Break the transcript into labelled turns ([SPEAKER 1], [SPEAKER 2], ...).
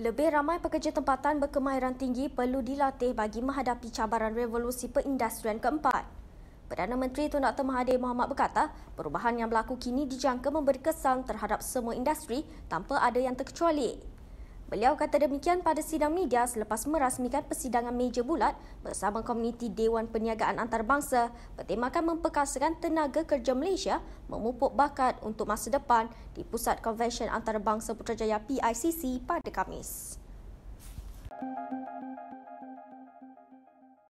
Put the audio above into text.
[SPEAKER 1] Lebih ramai pekerja tempatan berkemahiran tinggi perlu dilatih bagi menghadapi cabaran revolusi perindustrian keempat. Perdana Menteri Tun Dr. Mahathir Mohamad berkata, perubahan yang berlaku kini dijangka memberi kesan terhadap semua industri tanpa ada yang terkecuali. Beliau kata demikian pada sidang media selepas merasmikan persidangan meja bulat bersama komuniti Dewan Perniagaan Antarabangsa bertemakan memperkasakan tenaga kerja Malaysia memupuk bakat untuk masa depan di Pusat Konvensyen Antarabangsa Putrajaya PICC pada Khamis.
[SPEAKER 2] Thank you.